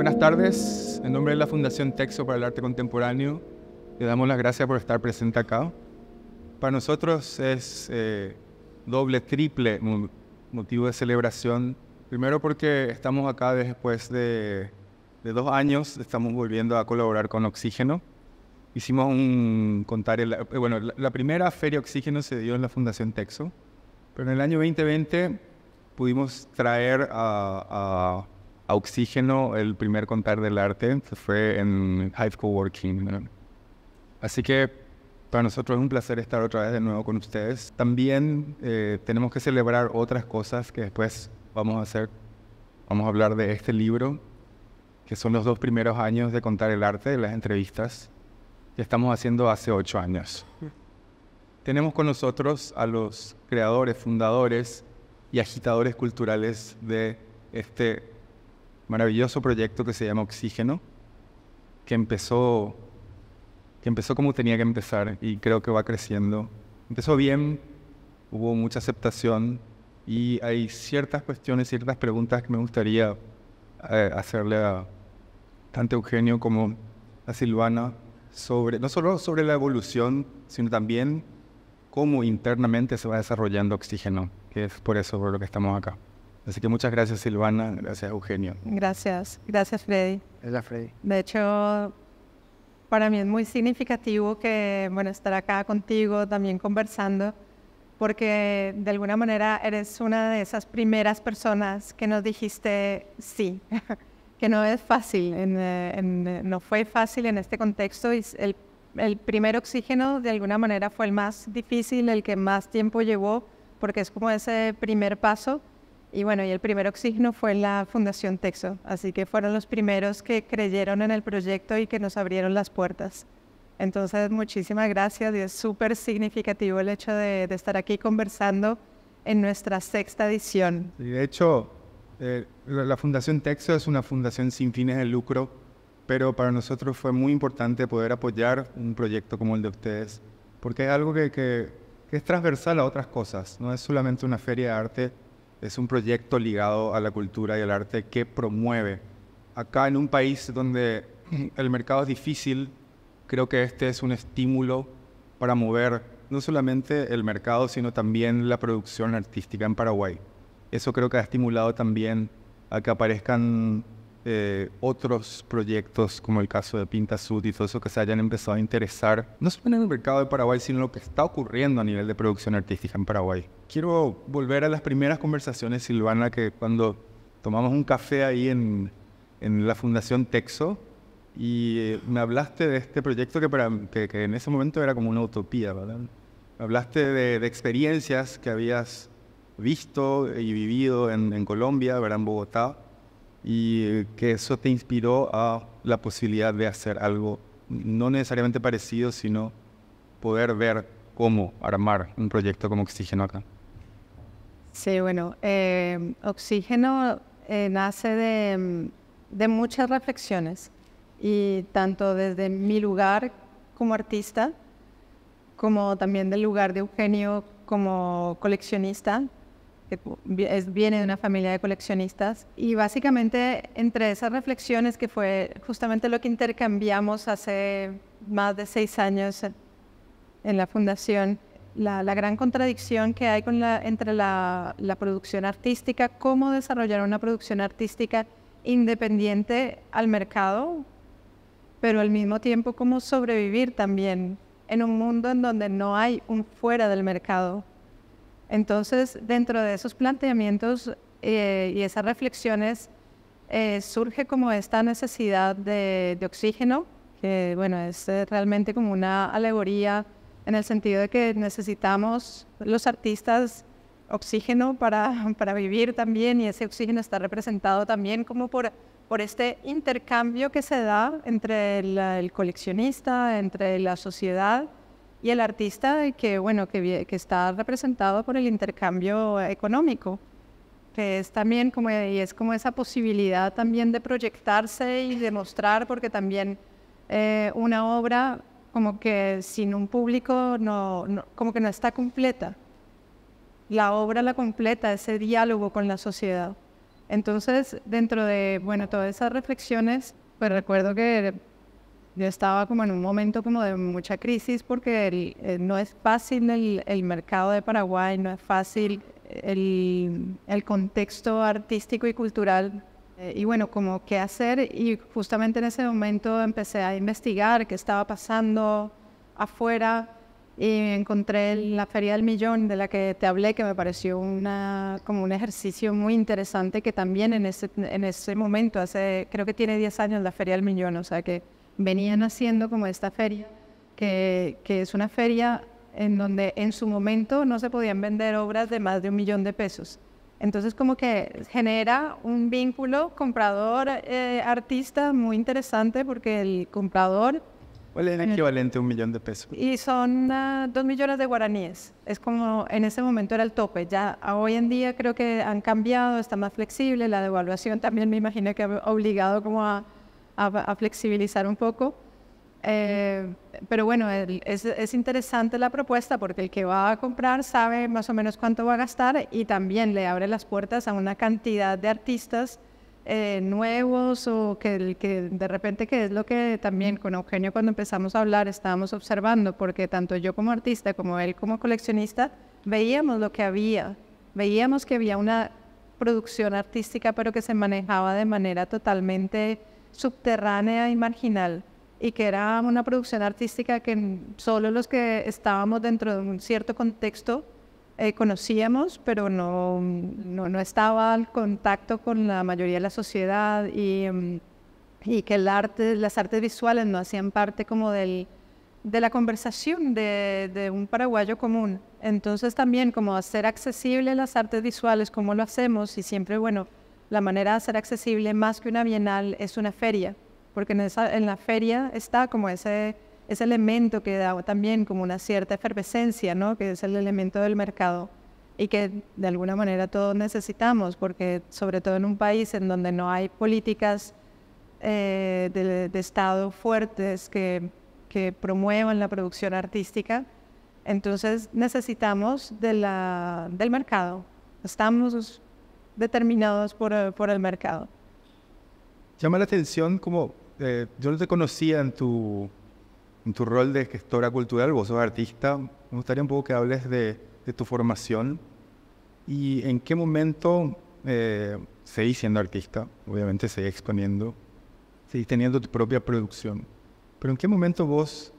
Buenas tardes. En nombre de la Fundación Texo para el Arte Contemporáneo, le damos las gracias por estar presente acá. Para nosotros es eh, doble, triple motivo de celebración. Primero porque estamos acá después de, dos años, estamos volviendo a colaborar con Oxígeno. Hicimos un contar, eh, bueno, la, primera feria Oxígeno se dio en la Fundación Texo, pero en el año 2020 pudimos traer a Oxígeno, el primer contar del arte, fue en Hive Coworking. working Así que para nosotros es un placer estar otra vez de nuevo con ustedes. También eh, tenemos que celebrar otras cosas que después vamos a hacer. Vamos a hablar de este libro, que son los dos primeros años de contar el arte, de las entrevistas, que estamos haciendo hace ocho años. Tenemos con nosotros a los creadores, fundadores y agitadores culturales de este maravilloso proyecto que se llama Oxígeno, que empezó, que empezó como tenía que empezar y creo que va creciendo. Empezó bien, hubo mucha aceptación y hay ciertas cuestiones, ciertas preguntas que me gustaría eh, hacerle a tanto Eugenio como a Silvana sobre, no solo sobre la evolución, sino también cómo internamente se va desarrollando oxígeno, que es por eso por lo que estamos acá. Así que muchas gracias Silvana, gracias Eugenio. Gracias, gracias Freddy. Gracias Freddy. De hecho, para mí es muy significativo que, bueno, estar acá contigo también conversando, porque de alguna manera eres una de esas primeras personas que nos dijiste sí, que no es fácil, eh, eh, no fue fácil en este contexto y el primer oxígeno de alguna manera fue el más difícil, el que más tiempo llevó, porque es como ese primer paso y bueno, y el primer oxígeno fue la Fundación Texo, así que fueron los primeros que creyeron en el proyecto y que nos abrieron las puertas. Entonces, muchísimas gracias y es súper significativo el hecho de, estar aquí conversando en nuestra sexta edición. de hecho, eh, la Fundación Texo es una fundación sin fines de lucro, pero para nosotros fue muy importante poder apoyar un proyecto como el de ustedes, porque es algo que es transversal a otras cosas, no es solamente una feria de arte, es un proyecto ligado a la cultura y al arte que promueve. Acá en un país donde el mercado es difícil, creo que este es un estímulo para mover no solamente el mercado, sino también la producción artística en Paraguay. Eso creo que ha estimulado también a que aparezcan eh, otros proyectos como el caso de Pinta Sud y todo eso que se hayan empezado a interesar, no solo en el mercado de Paraguay, sino lo que está ocurriendo a nivel de producción artística en Paraguay. Quiero volver a las primeras conversaciones, Silvana, que cuando tomamos un café ahí en, en la Fundación Texo, y eh, me hablaste de este proyecto que, para, que, en ese momento era como una utopía, ¿verdad? Hablaste de, experiencias que habías visto y vivido en, en Colombia, ¿verdad? En Bogotá y eh, que eso te inspiró a la posibilidad de hacer algo no necesariamente parecido, sino poder ver cómo armar un proyecto como Oxígeno acá. Sí, bueno, eh, Oxígeno eh, nace de, de, muchas reflexiones y tanto desde mi lugar como artista, como también del lugar de Eugenio como coleccionista, que viene de una familia de coleccionistas. Y básicamente entre esas reflexiones, que fue justamente lo que intercambiamos hace más de seis años en la fundación, la, gran contradicción que hay entre la producción artística, cómo desarrollar una producción artística independiente al mercado, pero al mismo tiempo cómo sobrevivir también en un mundo en donde no hay un fuera del mercado entonces, dentro de esos planteamientos eh, y esas reflexiones, eh, surge como esta necesidad de, oxígeno, que bueno, es eh, realmente como una alegoría en el sentido de que necesitamos los artistas oxígeno para, vivir también y ese oxígeno está representado también como por, este intercambio que se da entre el, el coleccionista, entre la sociedad y el artista que, bueno, que, está representado por el intercambio económico, que es también como, y es como esa posibilidad también de proyectarse y demostrar, porque también eh, una obra como que sin un público no, como que no está completa. La obra la completa, ese diálogo con la sociedad. Entonces, dentro de, bueno, todas esas reflexiones, pues recuerdo que yo estaba como en un momento como de mucha crisis porque eh, no es fácil el, el, mercado de Paraguay, no es fácil el, contexto artístico y cultural. Eh, y bueno, como qué hacer y justamente en ese momento empecé a investigar qué estaba pasando afuera y encontré la Feria del Millón de la que te hablé, que me pareció una, como un ejercicio muy interesante que también en ese, en ese momento, hace, creo que tiene 10 años la Feria del Millón, o sea que venían haciendo como esta feria, que, que es una feria en donde en su momento no se podían vender obras de más de un millón de pesos. Entonces como que genera un vínculo comprador-artista eh, muy interesante porque el comprador... ¿Cuál es el equivalente a un millón de pesos? Y son ah, dos millones de guaraníes. Es como en ese momento era el tope. Ya hoy en día creo que han cambiado, está más flexible, la devaluación también me imagino que ha obligado como a a, flexibilizar un poco. Eh, pero bueno, es, interesante la propuesta porque el que va a comprar sabe más o menos cuánto va a gastar y también le abre las puertas a una cantidad de artistas eh, nuevos o que, que de repente que es lo que también con Eugenio cuando empezamos a hablar estábamos observando porque tanto yo como artista como él como coleccionista veíamos lo que había, veíamos que había una producción artística pero que se manejaba de manera totalmente subterránea y marginal y que era una producción artística que solo los que estábamos dentro de un cierto contexto eh, conocíamos, pero no, no, estaba al contacto con la mayoría de la sociedad y, mm, y, que el arte, las artes visuales no hacían parte como del, de la conversación de, un paraguayo común. Entonces también como hacer accesible las artes visuales, como lo hacemos y siempre, bueno, la manera de ser accesible más que una bienal es una feria, porque en, la feria está como ese, ese elemento que da también como una cierta efervescencia, ¿no? que es el elemento del mercado y que de alguna manera todos necesitamos, porque sobre todo en un país en donde no hay políticas eh, de, Estado fuertes que, promuevan la producción artística, entonces necesitamos de del mercado. Estamos determinados por, eh, por el mercado. Llama la atención como eh, yo no te conocía en tu, en tu rol de gestora cultural, vos sos artista, me gustaría un poco que hables de, de tu formación y en qué momento eh, seguís siendo artista, obviamente seguís exponiendo, seguís teniendo tu propia producción, pero en qué momento vos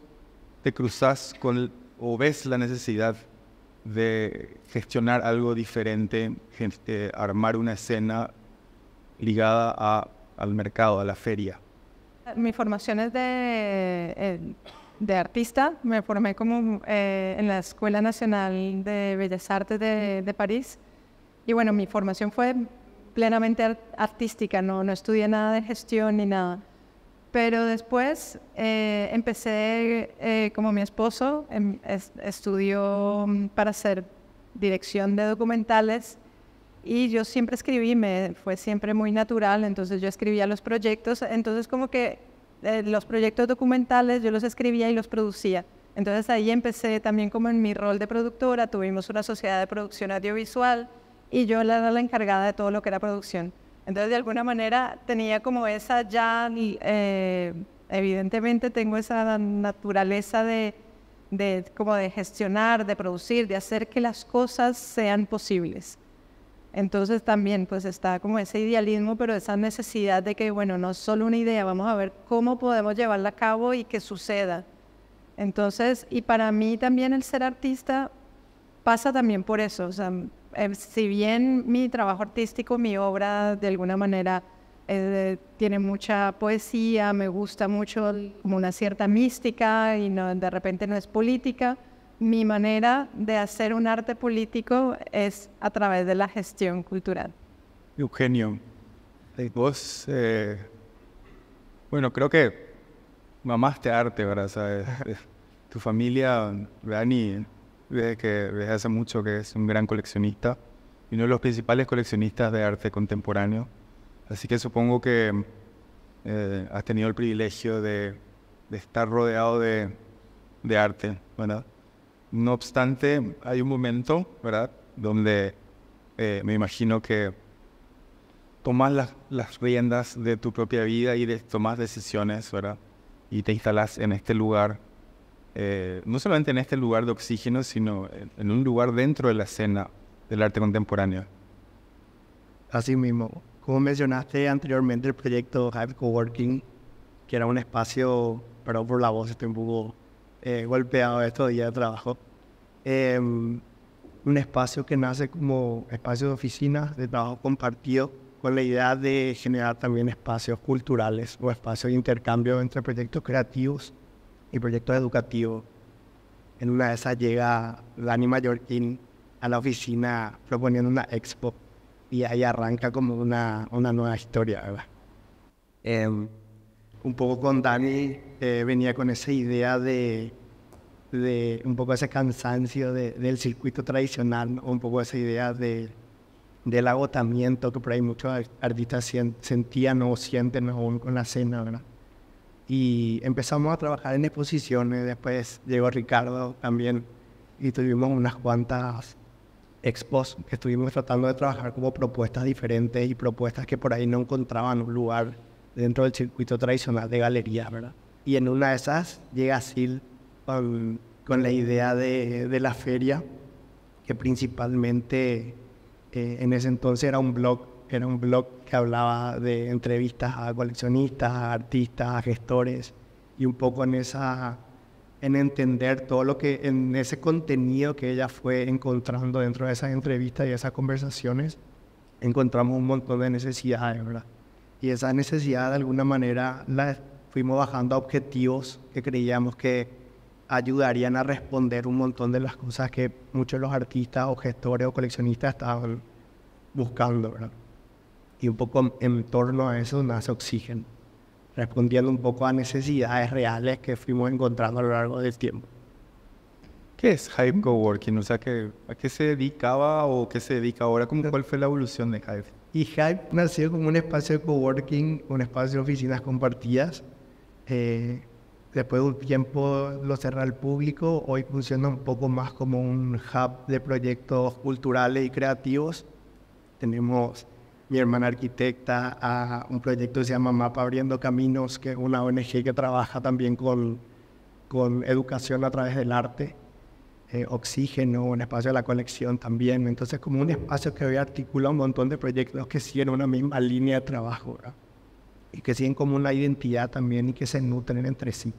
te cruzás con o ves la necesidad de gestionar algo diferente, eh, armar una escena ligada a, al mercado, a la feria. Mi formación es de, eh, de artista, me formé como eh, en la Escuela Nacional de Bellas Artes de, de París y bueno, mi formación fue plenamente artística, no, no estudié nada de gestión ni nada. Pero después eh, empecé, eh, como mi esposo, em, estudió mm, para hacer dirección de documentales y yo siempre escribí, fue siempre muy natural, entonces yo escribía los proyectos, entonces como que eh, los proyectos documentales yo los escribía y los producía. Entonces ahí empecé también como en mi rol de productora, tuvimos una sociedad de producción audiovisual y yo era la encargada de todo lo que era producción. Entonces, de alguna manera, tenía como esa ya, eh, evidentemente tengo esa naturaleza de, como de gestionar, de producir, de hacer que las cosas sean posibles. Entonces también pues está como ese idealismo, pero esa necesidad de que, bueno, no es solo una idea, vamos a ver cómo podemos llevarla a cabo y que suceda. Entonces, y para mí también el ser artista pasa también por eso, Em, si bien mi trabajo artístico, mi obra de alguna manera eh, tiene mucha poesía, me gusta mucho como una cierta mística y de repente no es política, mi manera de hacer un arte político es a través de la gestión cultural. Eugenio, vos, eh, bueno, creo que mamaste arte, ¿verdad? tu familia, Dani, desde, que, desde hace mucho que es un gran coleccionista y uno de los principales coleccionistas de arte contemporáneo. Así que supongo que eh, has tenido el privilegio de, estar rodeado de, arte, ¿verdad? No obstante, hay un momento, ¿verdad?, donde eh, me imagino que tomas las, riendas de tu propia vida y tomas decisiones, ¿verdad? Y te instalas en este lugar eh, no solamente en este lugar de oxígeno, sino en un lugar dentro de la escena del arte contemporáneo. Así mismo, como mencionaste anteriormente, el proyecto Hive Coworking, que era un espacio, pero por la voz estoy un poco eh, golpeado estos días de trabajo, em, un espacio que nace como espacio de oficinas de trabajo compartido con la idea de generar también espacios culturales o espacios de intercambio entre proyectos creativos y proyectos educativos. En una de esas llega Dani Mallorquín a la oficina proponiendo una expo y ahí arranca como una, nueva historia, em, un poco con Dani eh, venía con esa idea de, un poco ese cansancio del circuito tradicional, un poco esa idea del agotamiento que por ahí muchos artistas sentían o sienten aún con la escena, ¿verdad? y empezamos a trabajar en exposiciones. Después llegó Ricardo también y tuvimos unas cuantas expos que estuvimos tratando de trabajar como propuestas diferentes y propuestas que por ahí no encontraban un lugar dentro del circuito tradicional de galerías, ¿verdad? Y en una de esas llega Sil con, la idea de, de, la feria, que principalmente eh, en ese entonces era un blog, era un blog que hablaba de entrevistas a coleccionistas, a artistas, a gestores y un poco en esa en entender todo lo que en ese contenido que ella fue encontrando dentro de esas entrevistas y esas conversaciones encontramos un montón de necesidades, ¿verdad? Y esas necesidades de alguna manera las fuimos bajando a objetivos que creíamos que ayudarían a responder un montón de las cosas que muchos de los artistas o gestores o coleccionistas estaban buscando, ¿verdad? y un poco en torno a eso nace Oxígeno, respondiendo un poco a necesidades reales que fuimos encontrando a lo largo del tiempo. ¿Qué es Hive Coworking? O sea, ¿qué, ¿a qué se dedicaba o qué se dedica ahora? ¿Cómo, ¿Cuál fue la evolución de Hive? Y Hive nació como un espacio de coworking, un espacio de oficinas compartidas. Eh, después de un tiempo lo cerró al público, hoy funciona un poco más como un hub de proyectos culturales y creativos. Tenemos mi hermana arquitecta a un proyecto que se llama Mapa Abriendo Caminos, que es una ONG que trabaja también con, con educación a través del arte, eh, Oxígeno, un espacio de la colección también. Entonces, como un espacio que hoy articula un montón de proyectos que siguen una misma línea de trabajo y que siguen como una identidad también y que se nutren entre sí.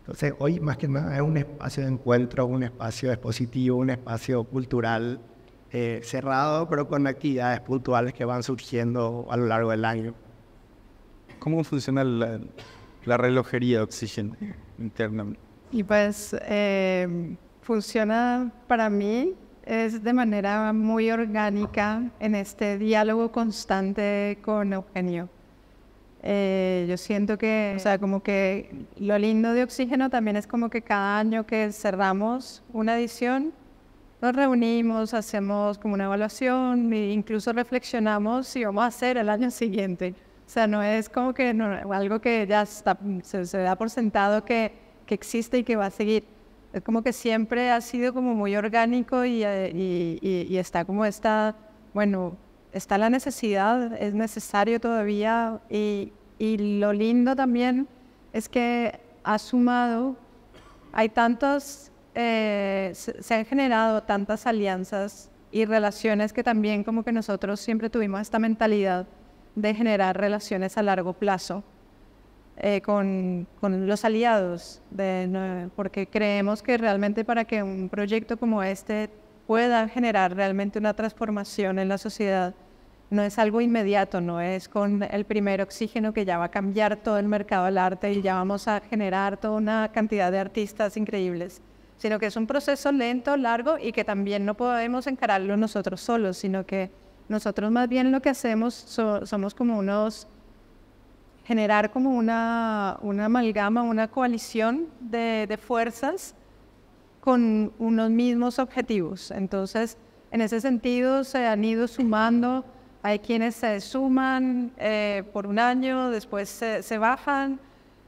Entonces, hoy más que nada es un espacio de encuentro, un espacio expositivo, un espacio cultural eh, cerrado, pero con actividades puntuales que van surgiendo a lo largo del año. ¿Cómo funciona la, relojería de Oxygen internamente? Y pues eh, funciona para mí es de manera muy orgánica en este diálogo constante con Eugenio. Eh, yo siento que, o sea, como que lo lindo de Oxígeno también es como que cada año que cerramos una edición, nos reunimos, hacemos como una evaluación e incluso reflexionamos si vamos a hacer el año siguiente. O sea, no es como que algo que ya se, da por sentado que, existe y que va a seguir. Es como que siempre ha sido como muy orgánico y, eh, está como está bueno, está la necesidad, es necesario todavía y, lo lindo también es que ha sumado, hay tantos… Eh, se, han generado tantas alianzas y relaciones que también como que nosotros siempre tuvimos esta mentalidad de generar relaciones a largo plazo eh, con, los aliados, porque creemos que realmente para que un proyecto como este pueda generar realmente una transformación en la sociedad, no es algo inmediato, no es con el primer oxígeno que ya va a cambiar todo el mercado del arte y ya vamos a generar toda una cantidad de artistas increíbles sino que es un proceso lento, largo y que también no podemos encararlo nosotros solos, sino que nosotros más bien lo que hacemos somos como unos generar como una, amalgama, una coalición de, fuerzas con unos mismos objetivos. Entonces, en ese sentido, se han ido sumando, hay quienes se suman eh, por un año, después se bajan,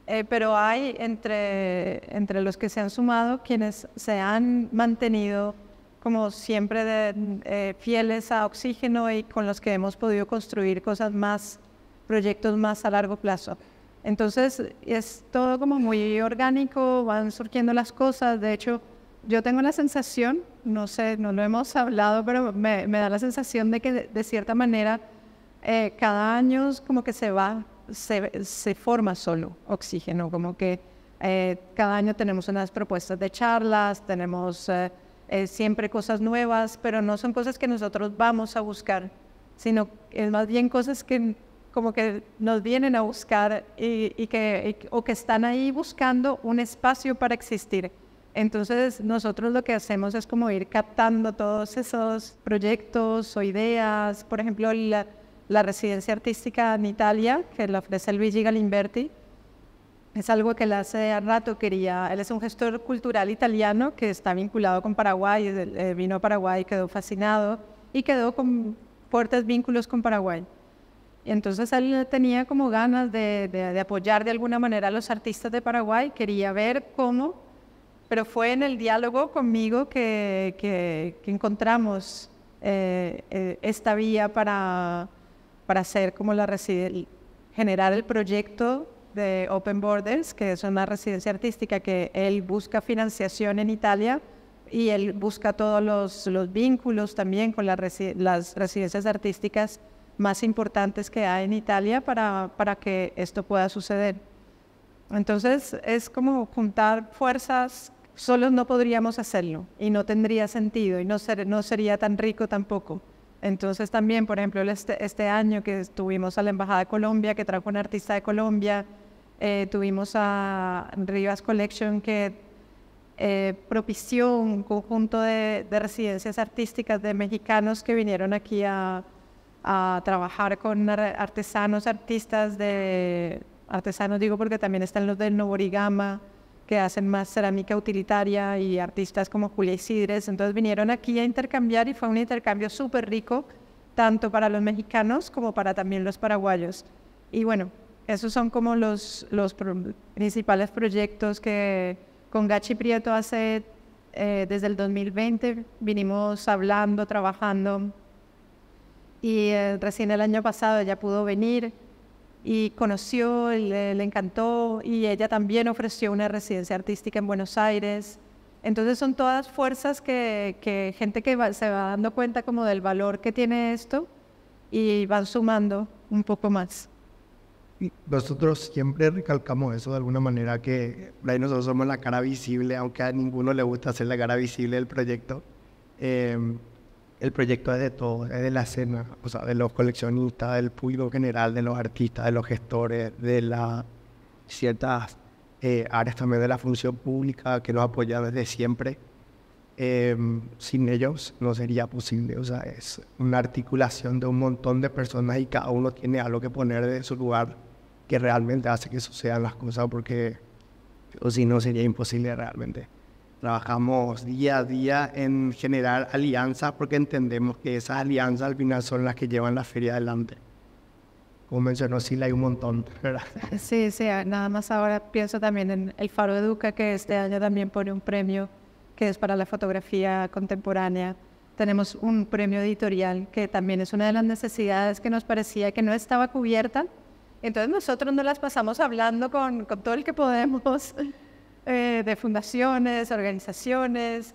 eh, pero hay entre, entre los que se han sumado quienes se han mantenido como siempre eh, fieles a oxígeno y con los que hemos podido construir cosas más, proyectos más a largo plazo. Entonces es todo como muy orgánico, van surgiendo las cosas. De hecho, yo tengo la sensación, no sé, no lo hemos hablado, pero me, da la sensación de que de, cierta manera eh, cada año como que se va se, forma solo oxígeno, como que eh, cada año tenemos unas propuestas de charlas, tenemos eh, eh, siempre cosas nuevas, pero no son cosas que nosotros vamos a buscar, sino es más bien cosas que como que nos vienen a buscar y, que, o que están ahí buscando un espacio para existir. Entonces nosotros lo que hacemos es como ir captando todos esos proyectos o ideas. Por ejemplo, la, la residencia artística en Italia, que la ofrece Luigi Galimberti. Es algo que él hace rato quería. Él es un gestor cultural italiano que está vinculado con Paraguay, eh, vino a Paraguay, quedó fascinado y quedó con fuertes vínculos con Paraguay. entonces él tenía como ganas de, apoyar de alguna manera a los artistas de Paraguay, quería ver cómo, pero fue en el diálogo conmigo que, encontramos eh, eh, esta vía para, para hacer como la generar el proyecto de Open Borders, que es una residencia artística que él busca financiación en Italia y él busca todos los, vínculos también con las residencias artísticas más importantes que hay en Italia para, que esto pueda suceder. Entonces es como juntar fuerzas, solos no podríamos hacerlo y no tendría sentido y no sería tan rico tampoco. Entonces también, por ejemplo, este, este, año que estuvimos a la Embajada de Colombia, que trajo un artista de Colombia, eh, tuvimos a Rivas Collection que eh, propició un conjunto de, residencias artísticas de mexicanos que vinieron aquí a, a trabajar con artesanos, artistas de, artesanos digo porque también están los del Novorigama, que hacen más cerámica utilitaria y artistas como Julia Isidres. Entonces vinieron aquí a intercambiar y fue un intercambio súper rico, tanto para los mexicanos como para también los paraguayos. Y bueno, esos son como los, los principales proyectos que con Gachi Prieto hace eh, desde el 2020 vinimos hablando, trabajando. Y eh, recién el año pasado ya pudo venir y conoció, le, encantó y ella también ofreció una residencia artística en Buenos Aires. Entonces son todas fuerzas que, que gente que se va dando cuenta como del valor que tiene esto y van sumando un poco más. Y nosotros siempre recalcamos eso de alguna manera, que ahí nosotros somos la cara visible, aunque a ninguno le gusta hacer la cara visible del proyecto. Eh, el proyecto es de todos, es eh, de la escena, o sea, de los coleccionistas, del público general, de los artistas, de los gestores, de las ciertas eh, áreas también de la función pública que nos apoya desde siempre. Em, sin ellos no sería posible, o sea, es una articulación de un montón de personas y cada uno tiene algo que poner de su lugar que realmente hace que sucedan las cosas porque o si no sería imposible realmente. Trabajamos día a día en generar alianzas porque entendemos que esas alianzas al final son las que llevan la feria adelante. Como mencionó Sila, hay un montón, ¿verdad? Sí, sí, nada más ahora pienso también en el Faro Educa, que este año también pone un premio que es para la fotografía contemporánea. Tenemos un premio editorial que también es una de las necesidades que nos parecía que no estaba cubierta. Entonces nosotros nos las pasamos hablando con, con todo el que podemos Eh, de fundaciones, organizaciones,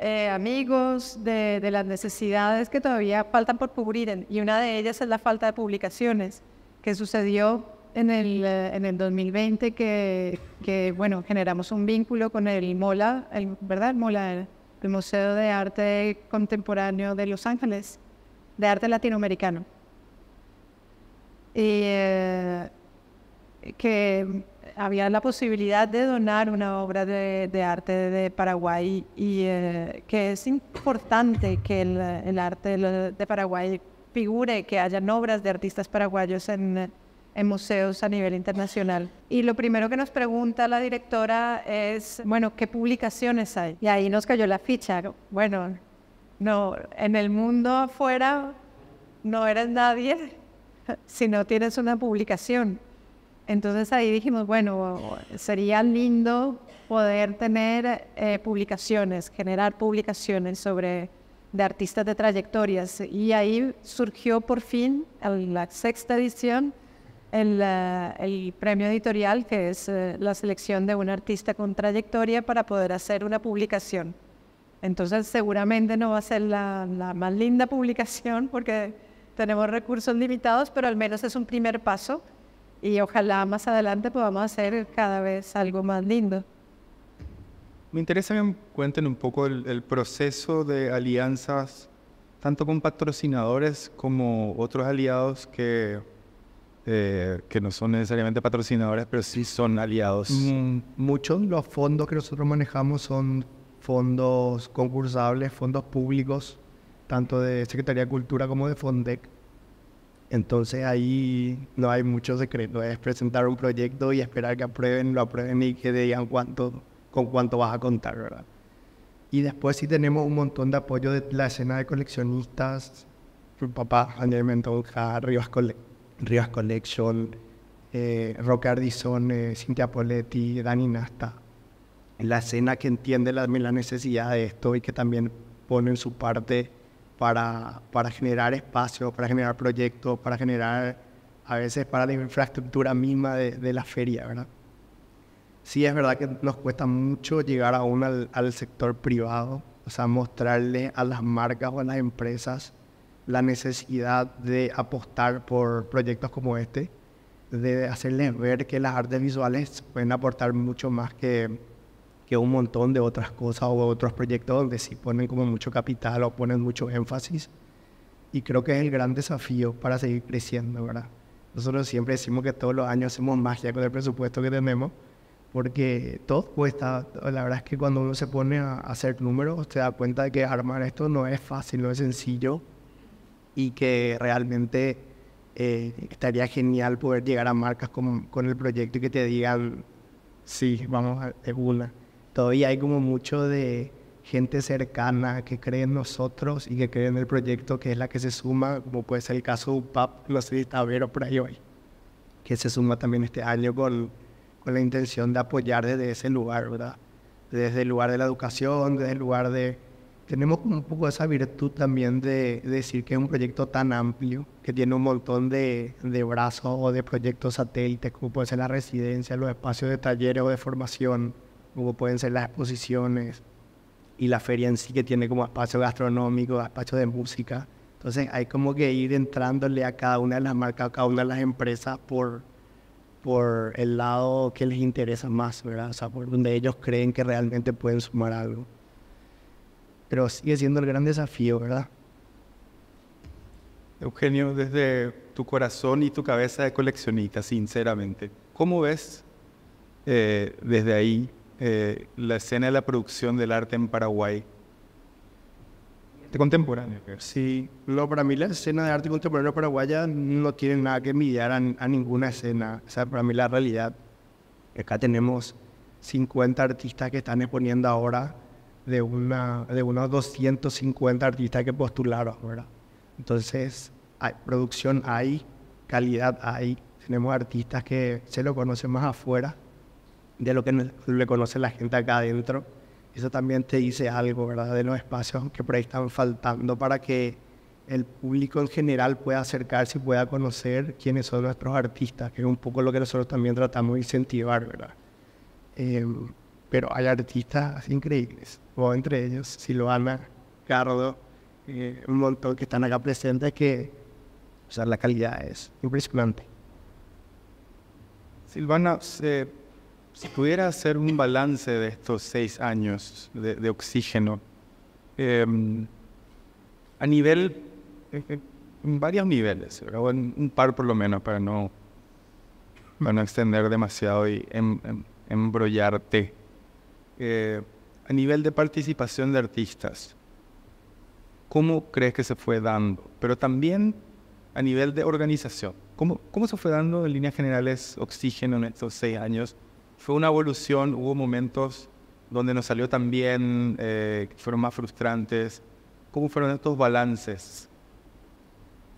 eh, amigos, de, las necesidades que todavía faltan por cubrir. Y una de ellas es la falta de publicaciones que sucedió en el, 2020, eh, que, bueno, generamos un vínculo con el MOLA, el, ¿verdad? MOLA, el, Museo de Arte Contemporáneo de Los Ángeles, de Arte Latinoamericano. Y que había la posibilidad de donar una obra de, arte de Paraguay y eh, que es importante que el, arte de, Paraguay figure, que hayan obras de artistas paraguayos en, en museos a nivel internacional. Y lo primero que nos pregunta la directora es, bueno, ¿qué publicaciones hay? Y ahí nos cayó la ficha. Bueno, no, en el mundo afuera no eres nadie si no tienes una publicación. Entonces ahí dijimos, bueno, sería lindo poder tener eh, publicaciones, generar publicaciones sobre de artistas de trayectorias. Y ahí surgió por fin, en la sexta edición, el, eh, premio editorial, que es eh, la selección de un artista con trayectoria para poder hacer una publicación. Entonces seguramente no va a ser la más linda publicación porque tenemos recursos limitados, pero al menos es un primer paso y ojalá más adelante podamos hacer cada vez algo más lindo. Me interesa que cuenten un poco el, proceso de alianzas, tanto con patrocinadores como otros aliados que, eh, que no son necesariamente patrocinadores, pero sí son aliados. Mm, muchos de los fondos que nosotros manejamos son fondos concursables, fondos públicos, tanto de Secretaría de Cultura como de FONDEC. Entonces ahí no hay mucho secreto, es presentar un proyecto y esperar que aprueben, lo aprueben y que digan cuánto, con cuánto vas a contar, ¿verdad? Y después sí tenemos un montón de apoyo de la escena de coleccionistas, papá, Andrés Mentonja, Rivas, Collection, eh, Ardison, eh, Cintia Poletti, Dani Nasta. La escena que entiende la, necesidad de esto y que también en su parte para, para generar espacio, para generar proyectos, para generar a veces para la infraestructura misma de, la feria, ¿verdad? Sí, es verdad que nos cuesta mucho llegar aún al, al sector privado, o sea, mostrarle a las marcas o a las empresas la necesidad de apostar por proyectos como este, de hacerles ver que las artes visuales pueden aportar mucho más que, un montón de otras cosas o otros proyectos donde sí ponen como mucho capital o ponen mucho énfasis. Y creo que es el gran desafío para seguir creciendo, ¿verdad? Nosotros siempre decimos que todos los años hacemos ya con el presupuesto que tenemos, porque todo cuesta. La verdad es que cuando uno se pone a hacer números, se da cuenta de que armar esto no es fácil, no es sencillo, y que realmente eh, estaría genial poder llegar a marcas con, con el proyecto y que te digan, sí, vamos a, de una todavía hay como mucho de gente cercana que cree en nosotros y que cree en el proyecto, que es la que se suma, como puede ser el caso de UPAP, no sé si está por ahí hoy, que se suma también este año con, con la intención de apoyar desde ese lugar, ¿verdad? Desde el lugar de la educación, desde el lugar de... Tenemos como un poco esa virtud también de, decir que es un proyecto tan amplio, que tiene un montón de, de brazos o de proyectos satélites, como puede ser la residencia, los espacios de talleres o de formación, como pueden ser las exposiciones y la feria en sí que tiene como espacio gastronómico, espacio de música. Entonces hay como que ir entrándole a cada una de las marcas, a cada una de las empresas por, por el lado que les interesa más, ¿verdad? O sea, por donde ellos creen que realmente pueden sumar algo. Pero sigue siendo el gran desafío, ¿verdad? Eugenio, desde tu corazón y tu cabeza de coleccionista, sinceramente, ¿cómo ves eh, desde ahí eh, la escena de la producción del arte en Paraguay. De contemporáneo. Sí, para mí la escena de arte contemporáneo paraguaya no tiene nada que mirar a, ninguna escena. O sea, para mí la realidad, acá tenemos 50 artistas que están exponiendo ahora de, una, de unos 250 artistas que postularon, ¿verdad? Entonces, hay, producción hay, calidad hay. Tenemos artistas que se lo conocen más afuera de lo que le conoce la gente acá adentro. Eso también te dice algo, ¿verdad? De los espacios que por ahí están faltando para que el público en general pueda acercarse y pueda conocer quiénes son nuestros artistas, que es un poco lo que nosotros también tratamos de incentivar, ¿verdad? Em, pero hay artistas increíbles, o entre ellos Silvana, Cardo, eh, un montón que están acá presentes que, o sea, la calidad es impresionante. Silvana, se eh, si pudiera hacer un balance de estos seis años de, oxígeno, em, a nivel, eh, eh, en varios niveles, en un par por lo menos, para no, no extender demasiado y em, em, embrollarte. Eh, a nivel de participación de artistas, ¿cómo crees que se fue dando? Pero también a nivel de organización, ¿cómo, cómo se fue dando en líneas generales oxígeno en estos seis años? fue una evolución, hubo momentos donde nos salió también, eh, que fueron más frustrantes. ¿Cómo fueron estos balances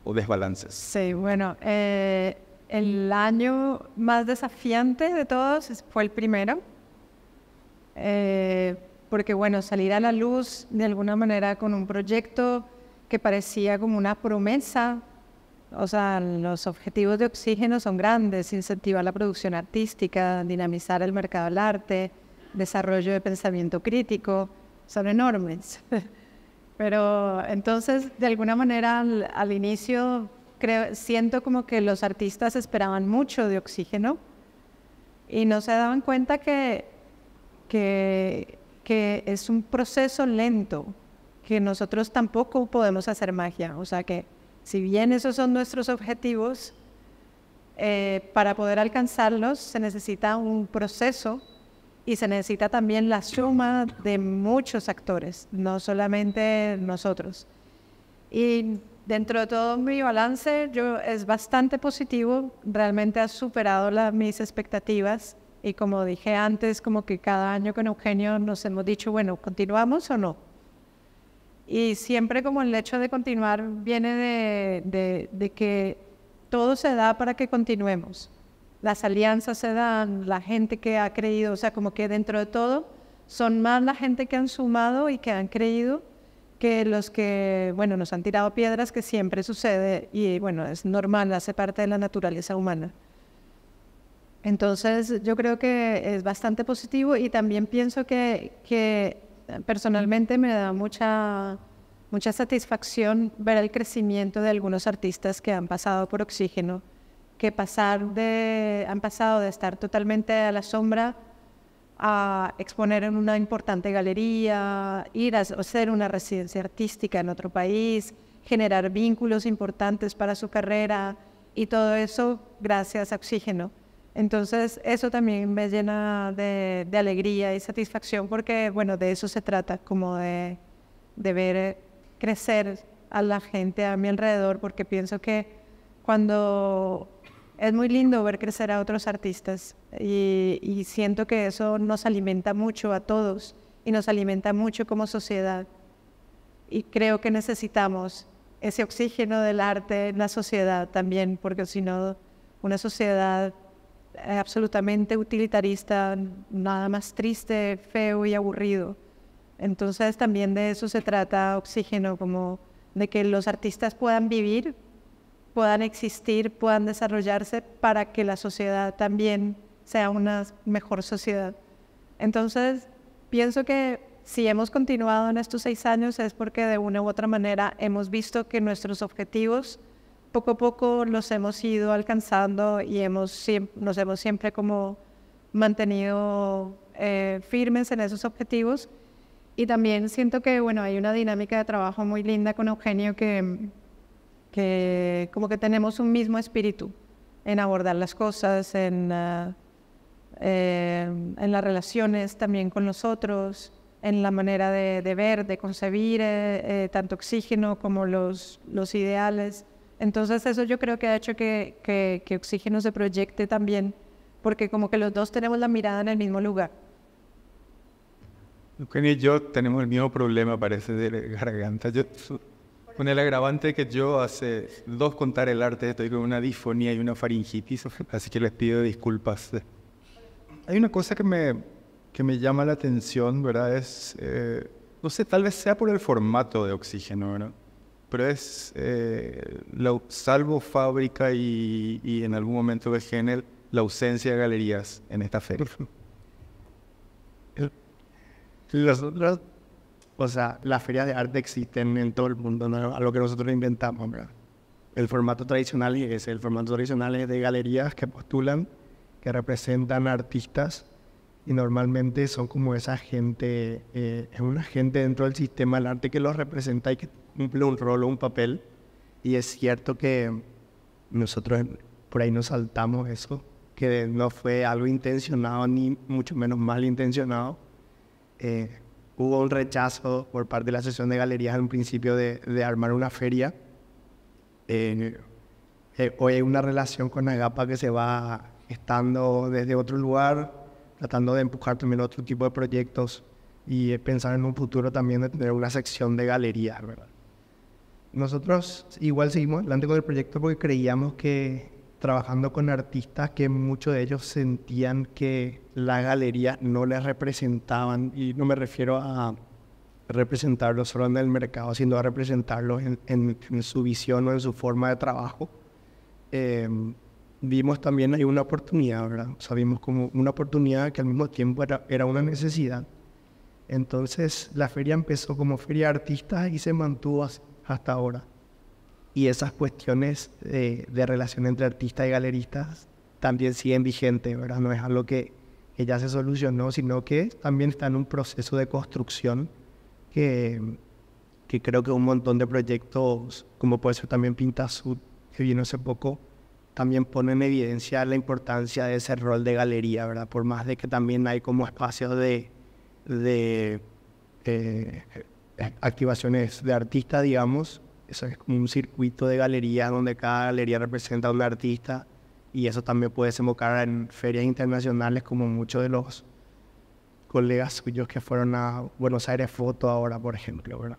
o desbalances? Sí, bueno, eh, el año más desafiante de todos fue el primero, eh, porque bueno, salir a la luz de alguna manera con un proyecto que parecía como una promesa o sea, los objetivos de oxígeno son grandes, incentivar la producción artística, dinamizar el mercado del arte, desarrollo de pensamiento crítico, son enormes. Pero entonces, de alguna manera, al, inicio siento como que los artistas esperaban mucho de oxígeno y no se daban cuenta que, que, que es un proceso lento, que nosotros tampoco podemos hacer magia, o sea que si bien esos son nuestros objetivos, eh, para poder alcanzarlos se necesita un proceso y se necesita también la suma de muchos actores, no solamente nosotros. Y dentro de todo mi balance yo, es bastante positivo, realmente ha superado mis expectativas y como dije antes, como que cada año con Eugenio nos hemos dicho, bueno, ¿continuamos o no? Y siempre como el hecho de continuar viene de, de, que todo se da para que continuemos. Las alianzas se dan, la gente que ha creído, o sea, como que dentro de todo son más la gente que han sumado y que han creído que los que, bueno, nos han tirado piedras, que siempre sucede y bueno, es normal, hace parte de la naturaleza humana. Entonces, yo creo que es bastante positivo y también pienso que, que personalmente me da mucha, satisfacción ver el crecimiento de algunos artistas que han pasado por oxígeno, que han pasado de estar totalmente a la sombra a exponer en una importante galería, ir a hacer una residencia artística en otro país, generar vínculos importantes para su carrera y todo eso gracias a Oxígeno. Entonces, eso también me llena de, alegría y satisfacción porque, bueno, de eso se trata, como de, ver eh, crecer a la gente a mi alrededor, porque pienso que cuando es muy lindo ver crecer a otros artistas y, siento que eso nos alimenta mucho a todos y nos alimenta mucho como sociedad. Y creo que necesitamos ese oxígeno del arte en la sociedad también, porque si no, una sociedad eh, absolutamente utilitarista, nada más triste, feo y aburrido. Entonces también de eso se trata Oxígeno, como de que los artistas puedan vivir, puedan existir, puedan desarrollarse para que la sociedad también sea una mejor sociedad. Entonces, pienso que si hemos continuado en estos seis años es porque de una u otra manera hemos visto que nuestros objetivos poco a poco los hemos ido alcanzando y hemos, nos hemos siempre como mantenido eh, firmes en esos objetivos. Y también siento que, bueno, hay una dinámica de trabajo muy linda con Eugenio que, que como que tenemos un mismo espíritu en abordar las cosas, en, ah, eh, en las relaciones también con los otros, en la manera de, de ver, de concebir eh, tanto oxígeno como los, los ideales. Entonces eso yo creo que ha hecho que, que, que Oxígeno se proyecte también, porque como que los dos tenemos la mirada en el mismo lugar. Eugenia y yo tenemos el mismo problema, parece, de garganta. Yo, con el agravante que yo hace dos contar el arte estoy con una disfonía y una faringitis, así que les pido disculpas. Hay una cosa que me, que me llama la atención, ¿verdad? Es, eh, no sé, tal vez sea por el formato de oxígeno, ¿verdad? pero es, eh, salvo fábrica y, en algún momento de género, la ausencia de galerías en esta feria. Las otras, o sea, las ferias de arte existen en todo el mundo, ¿no? a lo que nosotros inventamos, El formato tradicional es el formato tradicional es de galerías que postulan, que representan artistas y normalmente son como esa gente, eh, es una gente dentro del sistema del arte que los representa y que cumple un rol o un papel. Y es cierto que nosotros por ahí nos saltamos eso, que no fue algo intencionado ni mucho menos mal intencionado. Eh, hubo un rechazo por parte de la sección de galerías un principio de, armar una feria. Eh, eh, hoy hay una relación con Agapa que se va estando desde otro lugar, tratando de empujar también otro tipo de proyectos y pensar en un futuro también de tener una sección de galerías, ¿verdad? Nosotros igual seguimos adelante con el proyecto porque creíamos que trabajando con artistas que muchos de ellos sentían que la galería no les representaban, y no me refiero a representarlos solo en el mercado, sino a representarlos en, su visión o en su forma de trabajo, eh, vimos también ahí una oportunidad, ¿verdad? O como una oportunidad que al mismo tiempo era, era una necesidad. Entonces la feria empezó como feria artistas y se mantuvo así hasta ahora. Y esas cuestiones de, relación entre artistas y galeristas también siguen vigentes, ¿verdad? No es algo que, ella ya se solucionó, sino que también está en un proceso de construcción que, que creo que un montón de proyectos, como puede ser también Pintasud, que vino hace poco, también ponen en evidencia la importancia de ese rol de galería, ¿verdad? Por más de que también hay como espacios de, eh, activaciones de artistas, digamos. Eso es como un circuito de galerías donde cada galería representa a un artista y eso también puede desembocar en ferias internacionales como muchos de los colegas suyos que fueron a Buenos Aires Foto ahora, por ejemplo, ¿verdad?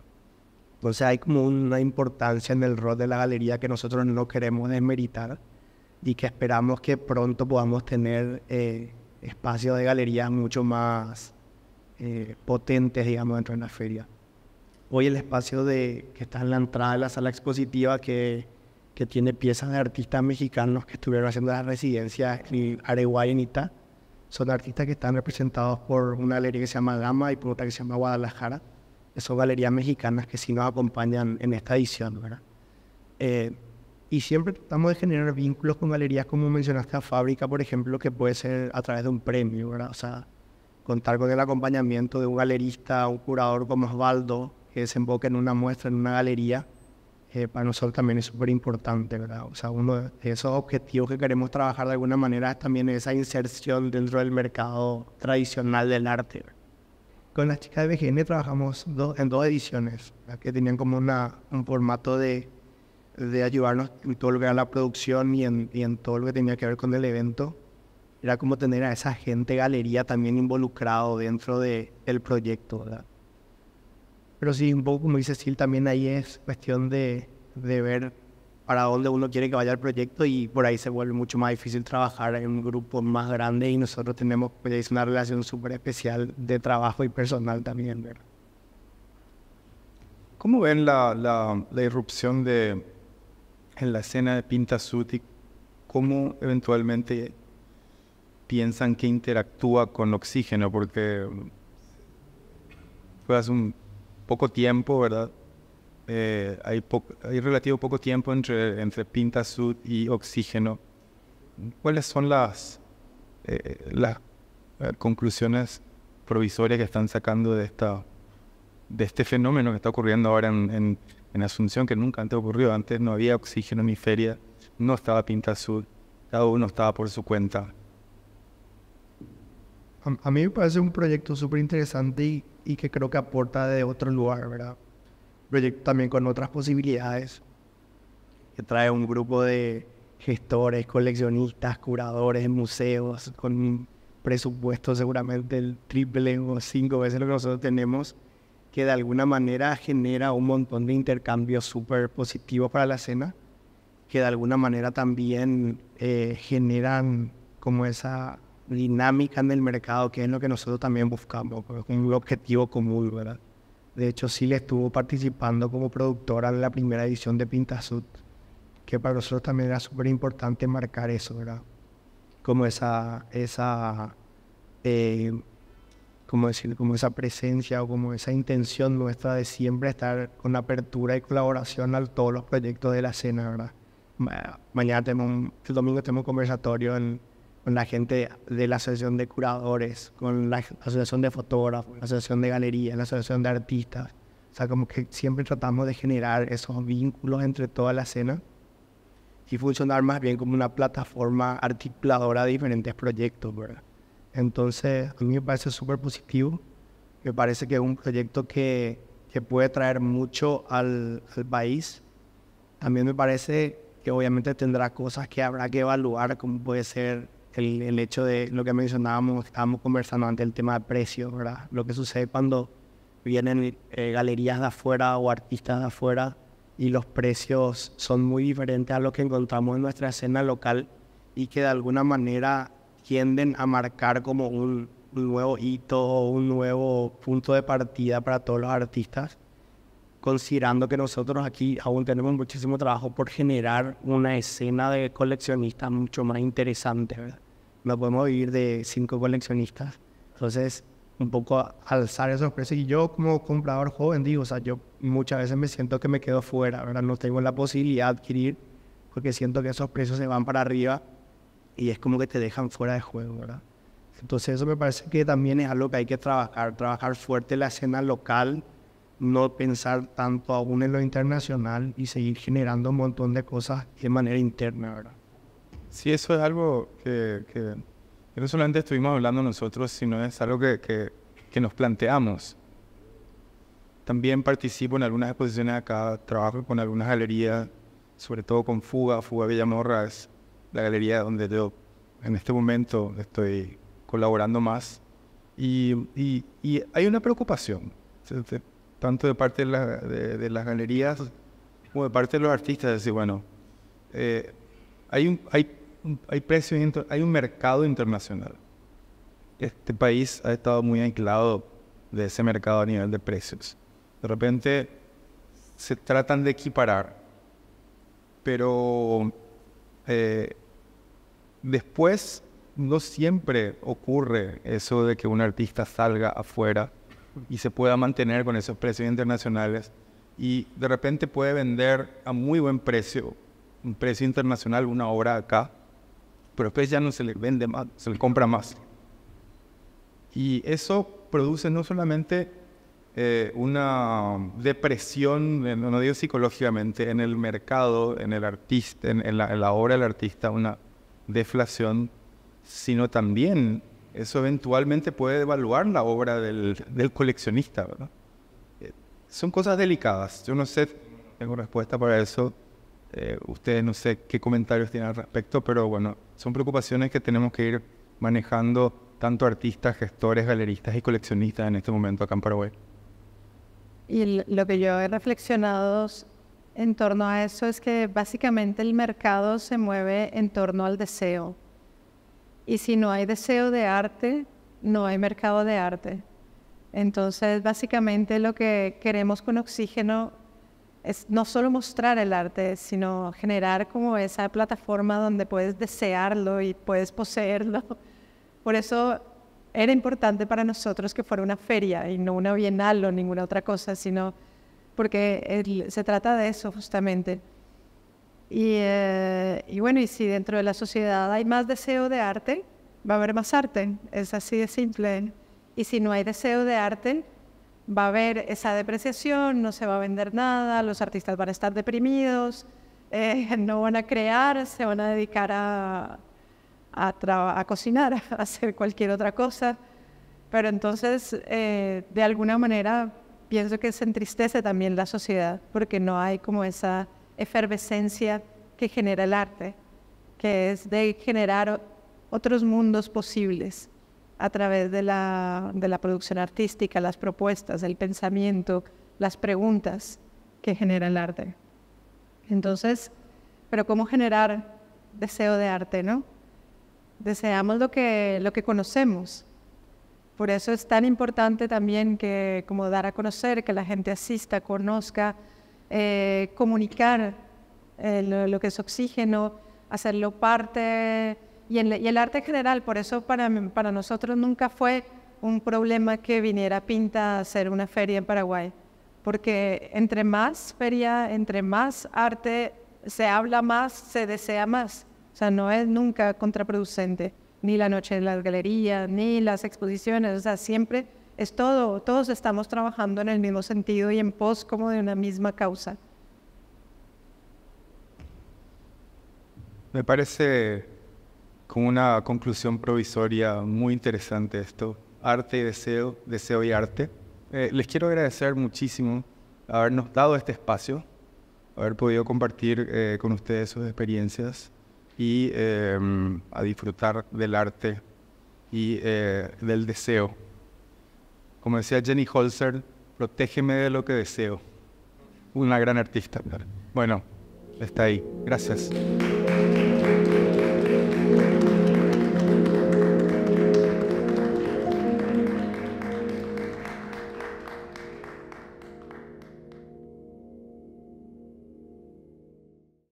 Entonces hay como una importancia en el rol de la galería que nosotros no queremos desmeritar y que esperamos que pronto podamos tener eh, espacios de galerías mucho más eh, potentes, digamos, dentro de la feria hoy el espacio de, que está en la entrada de la sala expositiva que, que tiene piezas de artistas mexicanos que estuvieron haciendo las residencias en Areguay en Itá. Son artistas que están representados por una galería que se llama Gama y por otra que se llama Guadalajara. Son galerías mexicanas que sí nos acompañan en esta edición, ¿verdad? Eh, y siempre tratamos de generar vínculos con galerías, como mencionaste a Fábrica, por ejemplo, que puede ser a través de un premio, ¿verdad? O sea, contar con el acompañamiento de un galerista, un curador como Osvaldo, que desemboca en una muestra, en una galería, eh, para nosotros también es súper importante, ¿verdad? O sea, uno de esos objetivos que queremos trabajar de alguna manera es también esa inserción dentro del mercado tradicional del arte. Con las chicas de BGN trabajamos en dos ediciones, que tenían como una, un formato de, de ayudarnos en todo lo que era la producción y en, y en todo lo que tenía que ver con el evento. Era como tener a esa gente galería también involucrado dentro de, del proyecto, ¿verdad? Pero sí, un poco como dice Sil, también ahí es cuestión de, de ver para dónde uno quiere que vaya el proyecto y por ahí se vuelve mucho más difícil trabajar en un grupo más grande y nosotros tenemos pues, una relación súper especial de trabajo y personal también. ¿Cómo ven la, la, irrupción de, en la escena de Pinta Suti? ¿Cómo eventualmente piensan que interactúa con oxígeno? Porque fue hace un poco tiempo, ¿verdad? Eh, hay, relativo poco tiempo entre, entre Pinta Azul y Oxígeno. ¿Cuáles son las, eh, las eh, conclusiones provisorias que están sacando de, esta, de este fenómeno que está ocurriendo ahora en, Asunción, que nunca antes ocurrió? Antes no había oxígeno en mi feria, no estaba Pinta Azul, cada uno estaba por su cuenta. A, a mí me parece un proyecto súper interesante y y que creo que aporta de otro lugar, ¿verdad? Proyecto también con otras posibilidades, que trae un grupo de gestores, coleccionistas, curadores museos, con un presupuesto seguramente el triple o cinco veces lo que nosotros tenemos, que de alguna manera genera un montón de intercambios súper positivos para la escena, que de alguna manera también eh, generan como esa dinámica en el mercado, que es lo que nosotros también buscamos, un objetivo común, ¿verdad? De hecho, sí le estuvo participando como productora en la primera edición de Pintasud, que para nosotros también era súper importante marcar eso, ¿verdad? Como esa, esa eh, como decir, como esa presencia o como esa intención nuestra de siempre estar con apertura y colaboración a todos los proyectos de la escena, ¿verdad? mañana tenemos, el domingo tenemos un conversatorio en con la gente de la Asociación de Curadores, con la Asociación de Fotógrafos, la Asociación de Galerías, la Asociación de Artistas. O sea, como que siempre tratamos de generar esos vínculos entre toda la escena y funcionar más bien como una plataforma articuladora de diferentes proyectos, ¿verdad? Entonces, a mí me parece súper positivo. Me parece que es un proyecto que, que puede traer mucho al, al país. También me parece que obviamente tendrá cosas que habrá que evaluar, como puede ser el, hecho de lo que mencionábamos, estábamos conversando antes el tema de precios, ¿verdad? Lo que sucede cuando vienen eh, galerías de afuera o artistas de afuera y los precios son muy diferentes a los que encontramos en nuestra escena local y que de alguna manera tienden a marcar como un, nuevo hito o un nuevo punto de partida para todos los artistas, considerando que nosotros aquí aún tenemos muchísimo trabajo por generar una escena de coleccionistas mucho más interesante, ¿verdad? no podemos vivir de cinco coleccionistas. Entonces, un poco alzar esos precios. Y yo como comprador joven digo, o sea, yo muchas veces me siento que me quedo fuera, ¿verdad? No tengo la posibilidad de adquirir porque siento que esos precios se van para arriba y es como que te dejan fuera de juego, ¿verdad? Entonces eso me parece que también es algo que hay que trabajar, trabajar fuerte la escena local, no pensar tanto aún en lo internacional y seguir generando un montón de cosas de manera interna, ¿verdad? Sí, eso es algo que, no solamente estuvimos hablando nosotros, sino es algo que, que, nos planteamos. También participo en algunas exposiciones acá, trabajo con algunas galerías, sobre todo con Fuga, Fuga Villamorra es la galería donde yo en este momento estoy colaborando más. Y, y, hay una preocupación, tanto de parte de, las galerías como de parte de los artistas, decir, bueno, eh, hay un, hay, hay, un mercado internacional. Este país ha estado muy aislado de ese mercado a nivel de precios. De repente se tratan de equiparar, pero eh, después no siempre ocurre eso de que un artista salga afuera y se pueda mantener con esos precios internacionales y de repente puede vender a muy buen precio un precio internacional una obra acá, pero después pues ya no se le vende más, se le compra más. Y eso produce no solamente eh, una depresión, eh, no digo psicológicamente, en el mercado, en el artista, en, la, obra del artista, una deflación, sino también eso eventualmente puede devaluar la obra del, coleccionista. ¿verdad? Eh, son cosas delicadas. Yo no sé, tengo respuesta para eso. Eh, ustedes no sé qué comentarios tienen al respecto, pero bueno, son preocupaciones que tenemos que ir manejando tanto artistas, gestores, galeristas y coleccionistas en este momento acá en Paraguay. Y lo que yo he reflexionado en torno a eso es que básicamente el mercado se mueve en torno al deseo. Y si no hay deseo de arte, no hay mercado de arte. Entonces, básicamente lo que queremos con oxígeno es no solo mostrar el arte, sino generar como esa plataforma donde puedes desearlo y puedes poseerlo. Por eso era importante para nosotros que fuera una feria y no una bienal o ninguna otra cosa, sino porque se trata de eso justamente. Eh, y bueno, y si dentro de la sociedad hay más deseo de arte, va a haber más arte, es así de simple. Y si no hay deseo de arte, va a haber esa depreciación, no se va a vender nada, los artistas van a estar deprimidos, eh, no van a crear, se van a dedicar a, cocinar, a hacer cualquier otra cosa. Pero entonces, eh, de alguna manera, pienso que se entristece también la sociedad porque no hay como esa efervescencia que genera el arte, que es de generar otros mundos posibles a través de la, producción artística, las propuestas, el pensamiento, las preguntas que genera el arte. Entonces, pero ¿cómo generar deseo de arte, no? Deseamos lo que, conocemos. Por eso es tan importante también que, como dar a conocer, que la gente asista, conozca, eh, comunicar eh, lo, que es oxígeno, hacerlo parte y, el arte en general, por eso para, para nosotros nunca fue un problema que viniera Pinta a hacer una feria en Paraguay, porque entre más feria, entre más arte, se habla más, se desea más. O sea, no es nunca contraproducente, ni la noche en las galerías, ni las exposiciones, o sea, siempre es todo, todos estamos trabajando en el mismo sentido y en pos como de una misma causa. Me parece con una conclusión provisoria muy interesante esto, arte y deseo, deseo y arte. Eh, les quiero agradecer muchísimo habernos dado este espacio, haber podido compartir eh, con ustedes sus experiencias y em, a disfrutar del arte y eh, del deseo. Como decía Jenny Holzer, protégeme de lo que deseo. Una gran artista. Bueno, está ahí. Gracias.